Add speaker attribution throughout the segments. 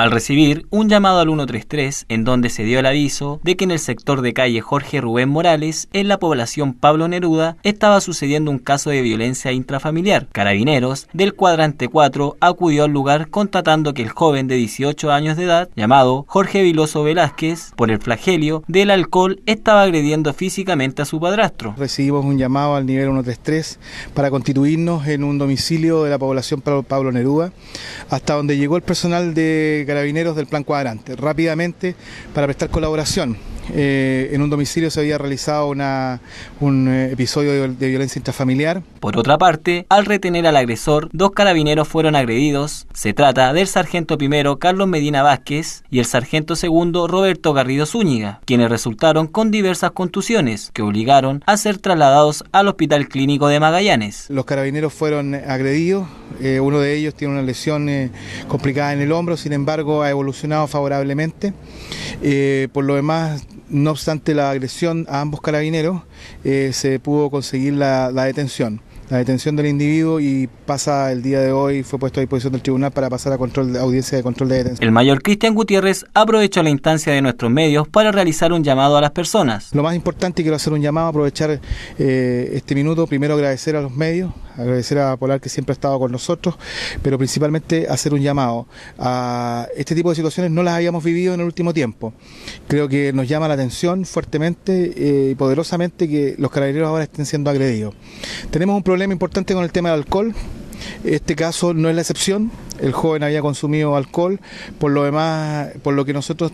Speaker 1: al recibir un llamado al 133 en donde se dio el aviso de que en el sector de calle Jorge Rubén Morales, en la población Pablo Neruda, estaba sucediendo un caso de violencia intrafamiliar. Carabineros del cuadrante 4 acudió al lugar constatando que el joven de 18 años de edad, llamado Jorge Viloso Velázquez, por el flagelio del alcohol, estaba agrediendo físicamente a su padrastro.
Speaker 2: Recibimos un llamado al nivel 133 para constituirnos en un domicilio de la población Pablo Neruda, hasta donde llegó el personal de Carabineros del Plan Cuadrante rápidamente para prestar colaboración eh, en un domicilio se había realizado un eh, episodio de, violencia intrafamiliar.
Speaker 1: Por otra parte, al retener al agresor, dos carabineros fueron agredidos. Se trata del sargento primero Carlos Medina Vázquez y el sargento segundo Roberto Garrido Zúñiga, quienes resultaron con diversas contusiones que obligaron a ser trasladados al Hospital Clínico de Magallanes.
Speaker 2: Los carabineros fueron agredidos, eh, uno de ellos tiene una lesión complicada en el hombro, sin embargo ha evolucionado favorablemente. por lo demás no obstante la agresión a ambos carabineros, eh, se pudo conseguir la, detención. La detención del individuo y pasa el día de hoy, fue puesto a disposición del tribunal para pasar a control de audiencia de control de detención.
Speaker 1: El mayor Cristian Gutiérrez aprovechó la instancia de nuestros medios para realizar un llamado a las personas.
Speaker 2: Lo más importante, y quiero hacer un llamado, aprovechar eh, este minuto, primero agradecer a los medios, agradecer a Polar que siempre ha estado con nosotros, pero principalmente hacer un llamado a este tipo de situaciones no las habíamos vivido en el último tiempo. Creo que nos llama la atención fuertemente y eh, poderosamente que los carabineros ahora estén siendo agredidos. Tenemos un problema importante con el tema del alcohol. Este caso no es la excepción. El joven había consumido alcohol, por lo demás, por lo que nosotros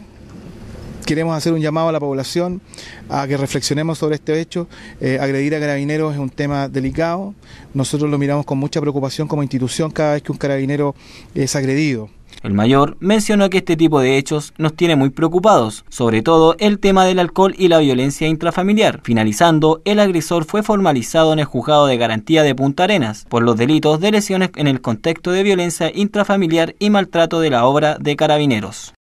Speaker 2: queremos hacer un llamado a la población a que reflexionemos sobre este hecho. Eh, agredir a carabineros es un tema delicado. Nosotros lo miramos con mucha preocupación como institución cada vez que un carabinero es agredido.
Speaker 1: El mayor mencionó que este tipo de hechos nos tiene muy preocupados, sobre todo el tema del alcohol y la violencia intrafamiliar. Finalizando, el agresor fue formalizado en el juzgado de garantía de Punta Arenas por los delitos de lesiones en el contexto de violencia intrafamiliar y maltrato de la obra de carabineros.